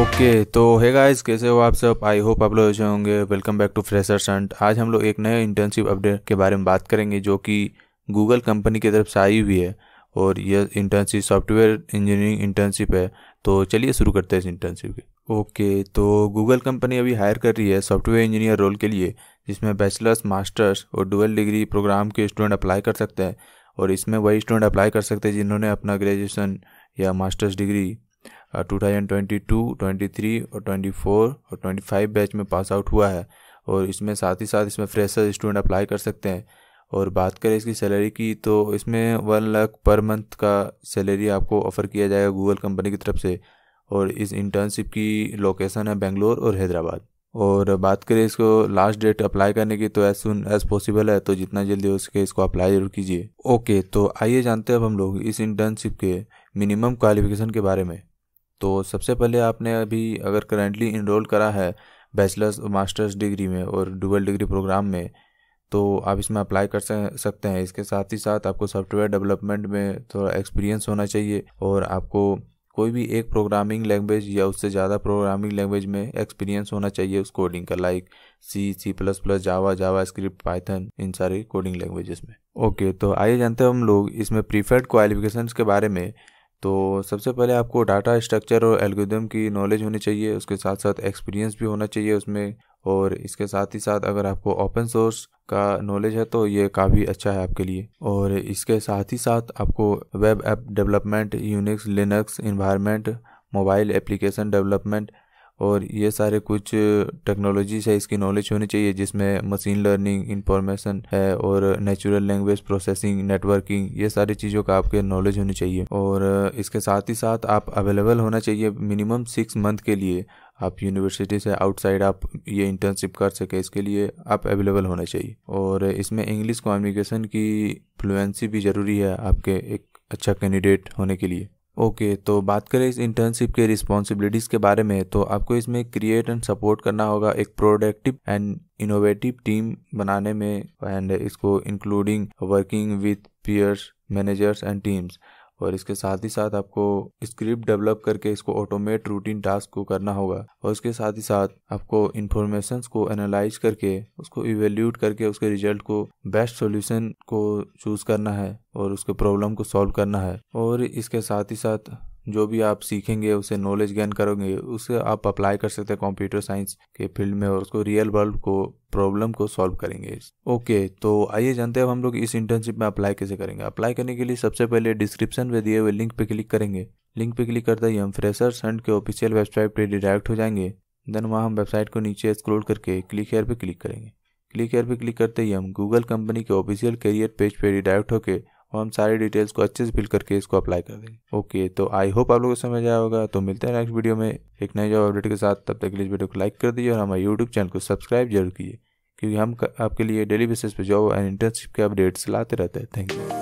okay okay, तो है guys कैसे हो आप सब आई होप आप लोग अच्छे होंगे welcome back to fresher sent आज हम लोग एक नए इंटर्नशिप अपडेट के बारे में बात करेंगे जो कि गूगल कंपनी की तरफ से आई हुई है और यह इंटर्नशिप सॉफ्टवेयर इंजीनियरिंग इंटर्नशिप है तो चलिए शुरू करते हैं इस इंटर्नशिप की ओके okay, तो गूगल कंपनी अभी हायर कर रही है सॉफ्टवेयर इंजीनियर रोल के लिए जिसमें बैचलर्स मास्टर्स और डुअल डिग्री प्रोग्राम के स्टूडेंट अप्लाई कर सकते हैं और इसमें वही स्टूडेंट अप्लाई कर सकते हैं जिन्होंने अपना ग्रेजुएसन या masters degree two thousand twenty two twenty three और ट्वेंटी फोर और ट्वेंटी फाइव बैच में पास आउट हुआ है और इसमें साथ ही साथ इसमें फ्रेशर स्टूडेंट अप्लाई कर सकते हैं और बात करें इसकी सैलरी की तो इसमें वन लाख पर मंथ का सैलरी आपको ऑफ़र किया जाएगा गूगल कंपनी की तरफ से और इस इंटर्नशिप की लोकेशन है बेंगलोर और हैदराबाद और बात करें इसको लास्ट डेट अप्लाई करने की तो एज सुन एज पॉसिबल है तो जितना जल्दी हो सके इसको अप्लाई जरूर कीजिए ओके तो आइए जानते हैं अब हम लोग इस इंटर्नशिप के मिनिमम क्वालिफिकेशन के बारे में तो सबसे पहले आपने अभी अगर करेंटली इनरोल करा है बैचलर्स और मास्टर्स डिग्री में और डुबल डिग्री प्रोग्राम में तो आप इसमें अप्लाई कर सकते हैं इसके साथ ही साथ आपको सॉफ्टवेयर डेवलपमेंट में थोड़ा एक्सपीरियंस होना चाहिए और आपको कोई भी एक प्रोग्रामिंग लैंग्वेज या उससे ज़्यादा प्रोग्रामिंग लैंग्वेज में एक्सपीरियंस होना चाहिए उस कोडिंग का like C C plus plus Java JavaScript Python इन सारे कोडिंग लैंग्वेजेस में ओके तो आइए जानते हैं हम लोग इसमें प्रीफर्ड क्वालिफिकेशंस के बारे में तो सबसे पहले आपको डाटा स्ट्रक्चर और एल्गोदम की नॉलेज होनी चाहिए उसके साथ साथ एक्सपीरियंस भी होना चाहिए उसमें और इसके साथ ही साथ अगर आपको ओपन सोर्स का नॉलेज है तो ये काफ़ी अच्छा है आपके लिए और इसके साथ ही साथ आपको web app development Unix Linux environment mobile application development और ये सारे कुछ टेक्नोलॉजीज है इसकी नॉलेज होनी चाहिए जिसमें मशीन लर्निंग इंफॉर्मेशन है और नेचुरल लैंग्वेज प्रोसेसिंग नेटवर्किंग ये सारी चीज़ों का आपके नॉलेज होनी चाहिए और इसके साथ ही साथ आप अवेलेबल होना चाहिए मिनिमम सिक्स मंथ के लिए आप यूनिवर्सिटी से आउटसाइड आप ये इंटर्नशिप कर सके इसके लिए आप अवेलेबल होना चाहिए और इसमें इंग्लिश कम्युनिकेशन की फ्लुएंसी भी ज़रूरी है आपके एक अच्छा कैंडिडेट होने के लिए ओके तो बात करें इस इंटर्नशिप के रिस्पॉन्सिबिलिटीज़ के बारे में तो आपको इसमें क्रिएट एंड सपोर्ट करना होगा एक प्रोडक्टिव एंड इनोवेटिव टीम बनाने में एंड इसको including working with peers managers and teams और इसके साथ ही साथ आपको स्क्रिप्ट डेवलप करके इसको ऑटोमेट रूटीन टास्क को करना होगा और इसके साथ ही साथ आपको इन्फॉर्मेशन को एनालाइज करके उसको इवेल्यूट करके उसके रिजल्ट को बेस्ट सोल्यूशन को चूज करना है और उसके प्रॉब्लम को सॉल्व करना है और इसके साथ ही साथ जो भी आप सीखेंगे उसे नॉलेज गेन करोगे उसे आप अप्लाई कर सकते हैं कंप्यूटर साइंस के फील्ड में और उसको रियल वर्ल्ड को प्रॉब्लम को सॉल्व करेंगे ओके तो आइए जानते हैं हम लोग इस इंटर्नशिप में अप्लाई कैसे करेंगे अप्लाई करने के लिए सबसे पहले डिस्क्रिप्शन में दिए हुए लिंक पे क्लिक करेंगे लिंक पे क्लिक करते ही हम फ्रेशर सेंड के ऑफिशियल वेबसाइट पर डिडायरेक्ट हो जाएंगे देन वहाँ हम वेबसाइट को नीचे स्क्रोल करके क्लिक हेयर पर क्लिक करेंगे क्लिक हेयर पर क्लिक करते ही हम गूगल कंपनी के ऑफिशियल करियर पेज पर डिडायरेक्ट होकर और हम सारी डिटेल्स को अच्छे से फिल करके इसको अप्लाई कर देंगे ओके तो आई होप आप लोगों को समझ आया होगा तो मिलते हैं नेक्स्ट वीडियो में एक नए जॉब अपडेट के साथ तब तक के लिए वीडियो को लाइक कर दीजिए और हमारे यूट्यूब चैनल को सब्सक्राइब जरूर कीजिए क्योंकि हम आपके लिए डेली बेसिस पर जॉब एंड इंटर्नशिप के अपडेट्स लाते रहते हैं थैंक यू